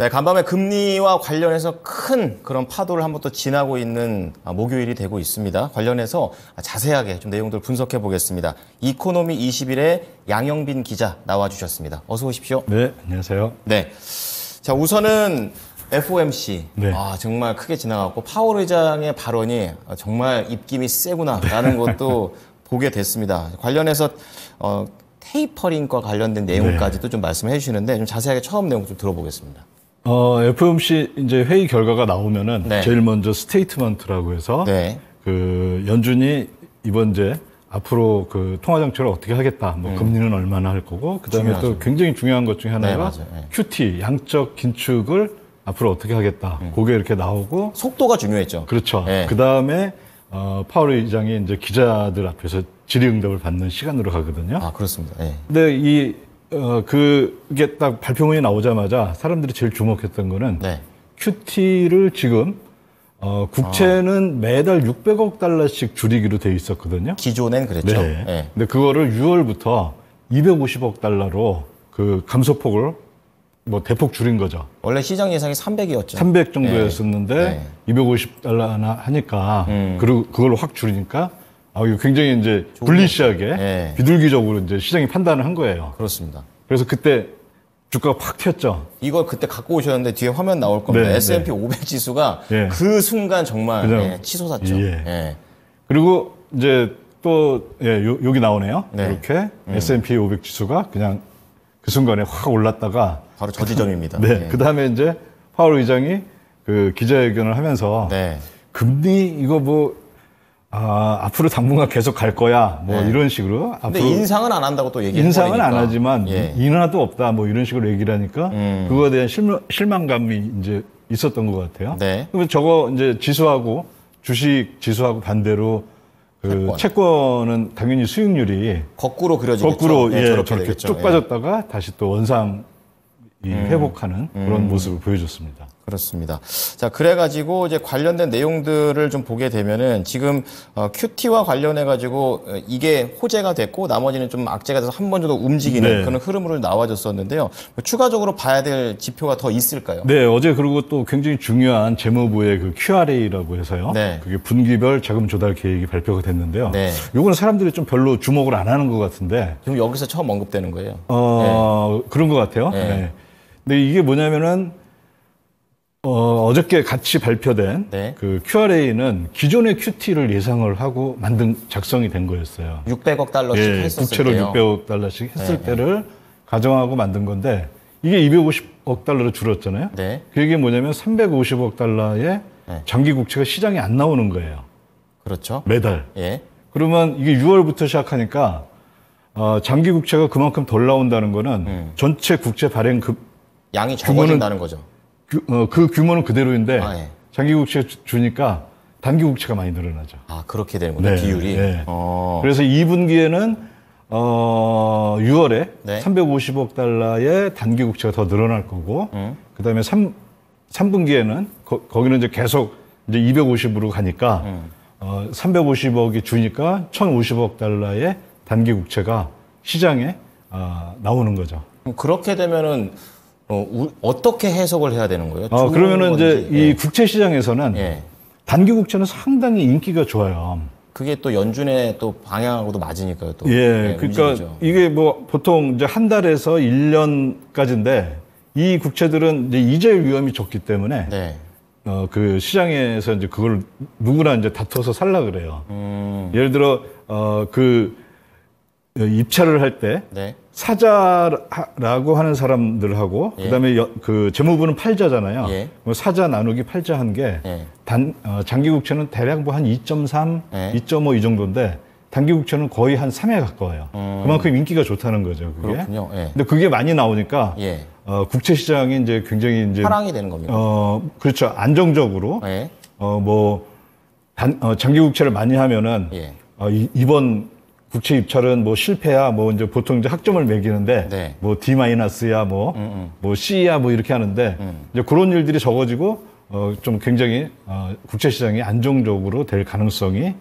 네, 간밤에 금리와 관련해서 큰 그런 파도를 한 번 또 지나고 있는 아, 목요일이 되고 있습니다. 관련해서 자세하게 좀 내용들 분석해 보겠습니다. 이코노미 21의 양영빈 기자 나와 주셨습니다. 어서 오십시오. 네, 안녕하세요. 네. 자, 우선은 FOMC. 네. 아, 정말 크게 지나갔고 파월 의장의 발언이 정말 입김이 세구나라는 네. 것도 보게 됐습니다. 관련해서 어 테이퍼링과 관련된 내용까지도 네. 좀 말씀해 주시는데 좀 자세하게 처음 내용 좀 들어보겠습니다. 어, FOMC 이제 회의 결과가 나오면은 네. 제일 먼저 스테이트먼트라고 해서 네. 그 연준이 이번 이제 앞으로 그 통화 정책을 어떻게 하겠다. 뭐 음. 금리는 얼마나 할 거고 그다음에 중요하죠. 또 굉장히 중요한 것 중에 하나가 네, 네. QT 양적 긴축을 앞으로 어떻게 하겠다. 음. 그게 이렇게 나오고 속도가 중요했죠. 그렇죠. 네. 그다음에 어, 파월 의장이 이제 기자들 앞에서 질의응답을 받는 시간으로 가거든요. 아 그렇습니다. 네. 근데 이 어, 그게 딱 발표문이 나오자마자 사람들이 제일 주목했던 거는 네. 큐티를 지금 어, 국채는 아. 매달 600억 달러씩 줄이기로 돼 있었거든요. 기존엔 그랬죠. 네. 네. 근데 그거를 6월부터 250억 달러로 그 감소폭을 뭐 대폭 줄인 거죠. 원래 시장 예상이 300이었죠. 300 정도였었는데 네. 250달러 나 하니까 음. 그리고 그걸 확 줄이니까 아, 이거 굉장히 이제 불리시하게 예. 비둘기적으로 이제 시장이 판단을 한 거예요. 그렇습니다. 그래서 그때 주가가 팍 튀었죠. 이걸 그때 갖고 오셨는데 뒤에 화면 나올 겁니다. 네, 네, S&P 네. 500 지수가 예. 그 순간 정말 그죠? 예, 치솟았죠. 예. 예. 그리고 이제 또 예, 요, 여기 나오네요. 네. 이렇게 음. S&P 500 지수가 그냥 그 순간에 확 올랐다가 바로 저 지점입니다. 네. 예. 그다음에 이제 파월 의장이 그 기자회견을 하면서 네. 금리 이거 뭐 아, 앞으로 당분간 계속 갈 거야. 뭐 네. 이런 식으로. 근데 인상은 안 한다고 또 얘기해 인상은 거니까. 안 하지만 예. 인하도 없다. 뭐 이런 식으로 얘기를 하니까 음. 그거에 대한 실망, 실망감이 이제 있었던 것 같아요. 네. 그럼 저거 이제 지수하고 주식 지수하고 반대로 그 채권. 은 당연히 수익률이 거꾸로 그려지겠죠. 거꾸로 네, 예, 저렇게, 저렇게 쭉 예. 빠졌다가 다시 또 원상 이 음. 회복하는 음. 그런 모습을 보여줬습니다. 그렇습니다. 자, 그래가지고 이제 관련된 내용들을 좀 보게 되면은 지금 어, 큐티와 관련해가지고 어, 이게 호재가 됐고 나머지는 좀 악재가 돼서 한 번 정도 움직이는 네. 그런 흐름으로 나와줬었는데요뭐 추가적으로 봐야 될 지표가 더 있을까요? 네, 어제 그리고 또 굉장히 중요한 재무부의 그 QRA라고 해서요. 네. 그게 분기별 자금 조달 계획이 발표가 됐는데요. 네. 요거는 사람들이 좀 별로 주목을 안 하는 것 같은데. 지금 여기서 처음 언급되는 거예요? 어, 네. 그런 것 같아요. 네. 네. 근데 이게 뭐냐면은 어, 어저께 같이 발표된 네. 그 QRA는 기존의 QT를 예상을 하고 만든 작성이 된 거였어요. 600억 달러씩 예, 했었을 국채로 때요. 600억 달러씩 했을 네, 네, 때를 가정하고 만든 건데 이게 250억 달러로 줄었잖아요. 네. 그게 뭐냐면 350억 달러의 네. 장기 국채가 시장에 안 나오는 거예요. 그렇죠. 매달. 예. 그러면 이게 6월부터 시작하니까 어, 장기 국채가 그만큼 덜 나온다는 거는 음. 전체 국채 발행 급 양이 적어진다는 거죠. 규, 어, 그 규모는 그대로인데 아, 예. 장기국채 주니까 단기국채가 많이 늘어나죠. 아 그렇게 되는군요. 네, 비율이. 네. 어. 그래서 2분기에는 어, 6월에 네. 350억 달러의 단기국채가 더 늘어날 거고 음. 그다음에 3 3분기에는 거, 기는 이제 계속 이제 250으로 가니까 음. 어, 350억이 주니까 1,050억 달러의 단기국채가 시장에 어, 나오는 거죠. 그렇게 되면은 어, 떻게 해석을 해야 되는 거예요? 아, 그러면은 이제 예. 이 국채 시장에서는 예. 단기 국채는 상당히 인기가 좋아요. 그게 또 연준의 또 방향하고도 맞으니까요. 또. 예, 네, 그러니까 움직이죠. 이게 뭐 보통 이제 한 달에서 1년까지인데 이 국채들은 이제 이자율 위험이 적기 때문에 네. 어, 그 시장에서 이제 그걸 누구나 이제 다퉈서 살라 그래요. 음. 예를 들어 어, 그 어, 입찰을 할때 네. 사자라고 하는 사람들하고 예. 그다음에 여, 그 재무부는 팔자잖아요. 예. 뭐 사자 나누기 팔자 한게 예. 단 어, 장기국채는 대략 뭐 한 2.3, 2.5 이 정도인데 단기국채는 거의 한 3에 가까워요. 음. 그만큼 인기가 좋다는 거죠. 그게. 그렇군요. 예. 근데 그게 많이 나오니까 예. 어, 국채 시장이 이제 굉장히 이제 파랑이 되는 겁니다. 어, 그렇죠. 안정적으로 예. 어뭐 단, 어, 장기국채를 많이 하면은 어, 이, 이번 국채 입찰은 뭐 실패야 뭐 이제 보통 이제 학점을 매기는데 네. 뭐 D 마이너스야 뭐뭐 음, 음. 뭐 C야 뭐 이렇게 하는데 음. 이제 그런 일들이 적어지고 어 좀 굉장히 어 국채 시장이 안정적으로 될 가능성이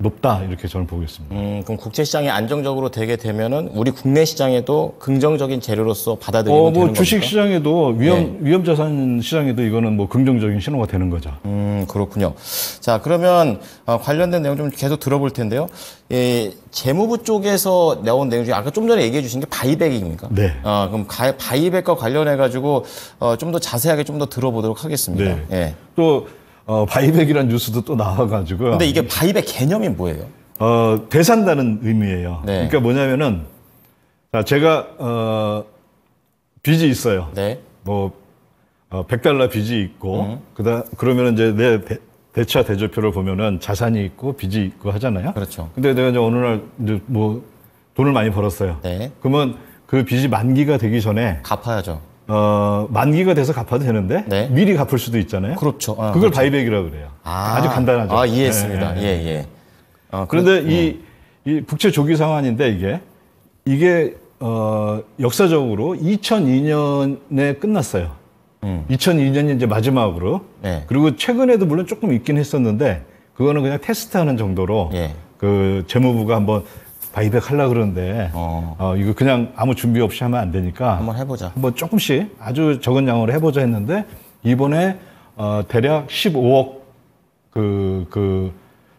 높다 이렇게 저는 보고 있습니다. 음, 그럼 국제 시장이 안정적으로 되게 되면은 우리 국내 시장에도 긍정적인 재료로서 받아들이는 거죠. 어, 뭐 주식 시장에도 위험 네. 위험 자산 시장에도 이거는 뭐 긍정적인 신호가 되는 거죠. 음, 그렇군요. 자, 그러면 어, 관련된 내용 좀 계속 들어볼 텐데요. 예, 재무부 쪽에서 나온 내용 중에 아까 좀 전에 얘기해 주신 게 바이백입니까? 네. 아, 어, 그럼 가, 바이백과 관련해 가지고 어, 좀 더 자세하게 좀 더 들어보도록 하겠습니다. 네. 예. 또 어, 바이백이라는 뉴스도 또 나와가지고요. 근데 이게 바이백 개념이 뭐예요? 어, 되산다는 의미예요. 네. 그러니까 뭐냐면은 자, 제가 어, 빚이 있어요. 네. 뭐 어, 100달러 빚이 있고 음. 그다 그러면 이제 내 대, 대차 대조표를 보면은 자산이 있고 빚이 있고 하잖아요. 그렇죠. 근데 내가 이제 어느 날 이제 뭐 돈을 많이 벌었어요. 네. 그러면 그 빚이 만기가 되기 전에 갚아야죠. 어, 만기가 돼서 갚아도 되는데 네. 미리 갚을 수도 있잖아요. 그렇죠. 아, 그걸 그렇죠. 바이백이라고 그래요. 아, 주 간단하죠. 아, 이해했습니다. 네, 네, 예, 예. 예, 예. 아, 그런데 그, 이, 이 북채 조기 상환인데 이게 이게 어, 역사적으로 2002년에 끝났어요. 음. 2002년이 이제 마지막으로. 네. 그리고 최근에도 물론 조금 있긴 했었는데 그거는 그냥 테스트하는 정도로 예. 그 재무부가 한번 바이백 하려 그러는데 어. 어, 이거 그냥 아무 준비 없이 하면 안 되니까 한번 해보자. 한번 조금씩 아주 적은 양으로 해보자 했는데 이번에 어, 대략 15억 그, 그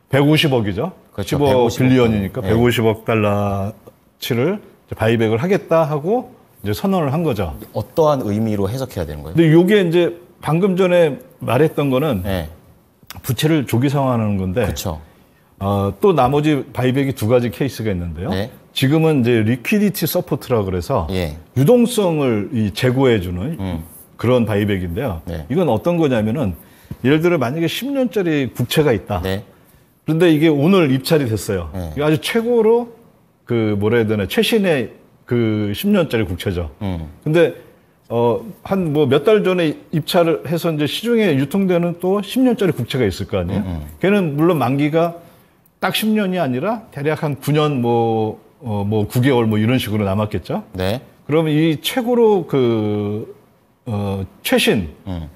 150억이죠. 그렇죠. 15억 150억. 빌리언이니까 네. 150억 달러치를 바이백을 하겠다 하고 이제 선언을 한 거죠. 어떠한 의미로 해석해야 되는 거예요? 근데 요게 이제 방금 전에 말했던 거는 네. 부채를 조기 상환하는 건데 그렇죠. 어, 또 나머지 바이백이 두 가지 케이스가 있는데요. 네. 지금은 이제 리퀴디티 서포트라 그래서 예. 유동성을 이 제고해주는 음. 그런 바이백인데요. 네. 이건 어떤 거냐면은 예를 들어 만약에 10년짜리 국채가 있다. 네. 그런데 이게 오늘 입찰이 됐어요. 네. 아주 최고로 그 뭐라 해야 되나 최신의 그 10년짜리 국채죠. 음. 근데 어, 한 뭐 몇 달 전에 입찰을 해서 이제 시중에 유통되는 또 10년짜리 국채가 있을 거 아니에요. 음, 음. 걔는 물론 만기가 딱 10년이 아니라 대략 한 9년 뭐, 어, 뭐 9개월 뭐 이런 식으로 남았겠죠. 네. 그러면 이 최고로 그, 어, 최신, 음.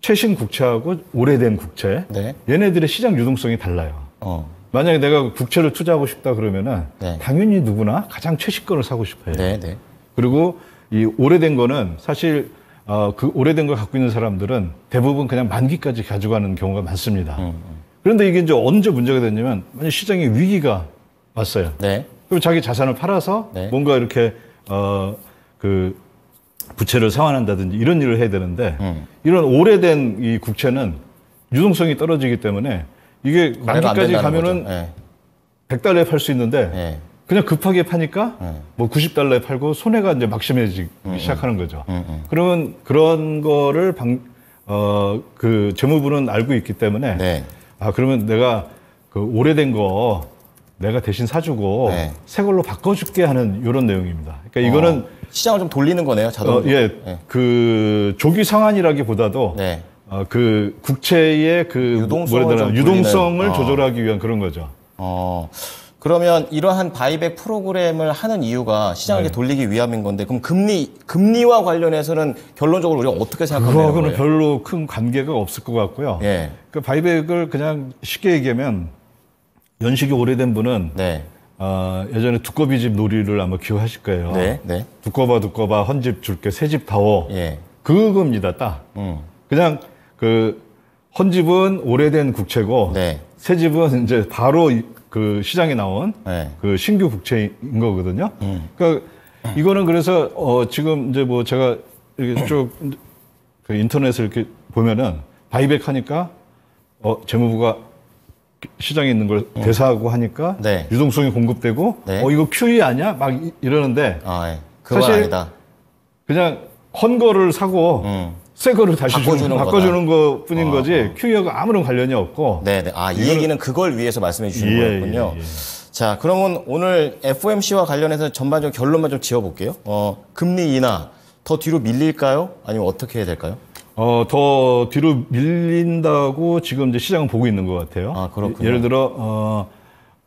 최신 국채하고 오래된 국채, 네. 얘네들의 시장 유동성이 달라요. 어. 만약에 내가 그 국채를 투자하고 싶다 그러면은 네. 당연히 누구나 가장 최신 거를 사고 싶어요. 네, 네. 그리고 이 오래된 거는 사실 어, 그 오래된 걸 갖고 있는 사람들은 대부분 그냥 만기까지 가져가는 경우가 많습니다. 음, 음. 그런데 이게 이제 언제 문제가 됐냐면 만약 시장에 위기가 왔어요. 네. 그럼 자기 자산을 팔아서 네. 뭔가 이렇게 어그 부채를 상환한다든지 이런 일을 해야 되는데 음. 이런 오래된 이 국채는 유동성이 떨어지기 때문에 이게 만기까지 가면은 네. 100달러에 팔 수 있는데 네. 그냥 급하게 파니까 네. 뭐 90달러에 팔고 손해가 이제 막심해지기 음, 음, 시작하는 거죠. 음, 음. 그러면 그런 거를 방, 어, 그 재무부는 알고 있기 때문에 네. 아 그러면 내가 그 오래된 거 내가 대신 사주고 네. 새 걸로 바꿔줄게 하는 이런 내용입니다. 그러니까 어, 이거는 어, 시장을 좀 돌리는 거네요, 자동으로. 어, 예, 네. 그 조기 상환이라기보다도 네. 어, 그 국채의 그 유동성을, 뭐라 되나, 유동성을 어. 조절하기 위한 그런 거죠. 어. 그러면 이러한 바이백 프로그램을 하는 이유가 시장을 네. 돌리기 위함인 건데 그럼 금리 금리와 관련해서는 결론적으로 우리가 어떻게 생각하나요? 그거는 별로 큰 관계가 없을 것 같고요. 예. 그 바이백을 그냥 쉽게 얘기하면 연식이 오래된 분은 네. 어, 예전에 두꺼비집 놀이를 아마 기억하실 거예요. 네. 네. 두꺼봐 두꺼봐 헌집 줄게 새집 다워 예. 그겁니다 딱. 음. 그냥 그 헌집은 오래된 국채고. 네. 새 집은 이제 바로 그 시장에 나온 네. 그 신규 국채인 거거든요. 음. 그러니까 이거는 그래서 어 지금 이제 뭐 제가 이렇게 쭉그 인터넷을 이렇게 보면은 바이백 하니까 어 재무부가 시장에 있는 걸 음. 대사하고 하니까 네. 유동성이 공급되고 네. 어 이거 QE 아니야? 막 이러는데 아, 예. 사실 아니다. 그냥 헌 거를 사고 음. 새 거를 다시 바꿔주는, 바꿔주는 것 뿐인 아, 거지 어. 큐이어가 아무런 관련이 없고. 네네. 네. 아, 이이거 얘기는 그걸 위해서 말씀해 주신 예, 거였군요. 예, 예, 자, 그러면 오늘 FOMC와 관련해서 전반적 결론만 좀 지어볼게요. 어, 금리 인하 더 뒤로 밀릴까요? 아니면 어떻게 해야 될까요? 어, 더 뒤로 밀린다고 지금 이제 시장은 보고 있는 것 같아요. 아, 그렇군요. 예를 들어, 어,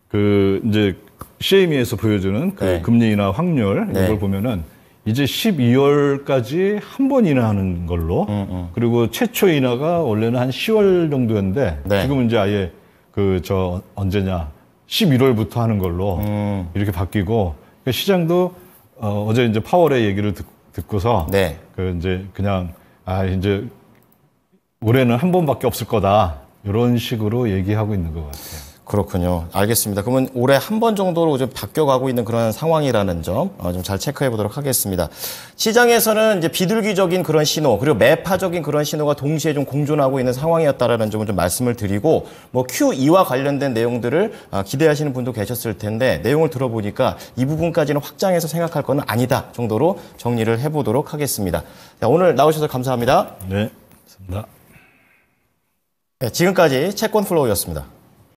그, 이제, CME에서 보여주는 그 네. 금리 인하 확률, 이걸 네. 보면은 이제 12월까지 한 번 인하하는 걸로 음, 음. 그리고 최초 인하가 원래는 한 10월 정도였는데 네. 지금은 이제 아예 그 저 언제냐 11월부터 하는 걸로 음. 이렇게 바뀌고 그러니까 시장도 어, 어제 이제 파월의 얘기를 듣, 고서그 네. 그 이제 그냥 아 이제 올해는 한 번밖에 없을 거다 이런 식으로 얘기하고 있는 것 같아요. 그렇군요. 알겠습니다. 그러면 올해 한 번 정도로 좀 바뀌어가고 있는 그런 상황이라는 점좀잘 어, 체크해 보도록 하겠습니다. 시장에서는 이제 비둘기적인 그런 신호 그리고 매파적인 그런 신호가 동시에 좀 공존하고 있는 상황이었다라는 점을 좀 말씀을 드리고 뭐 Q2와 관련된 내용들을 아, 기대하시는 분도 계셨을 텐데 내용을 들어보니까 이 부분까지는 확장해서 생각할 거는 아니다 정도로 정리를 해보도록 하겠습니다. 오늘 나오셔서 감사합니다. 네, 감사합니다. 네, 지금까지 채권 플로우였습니다.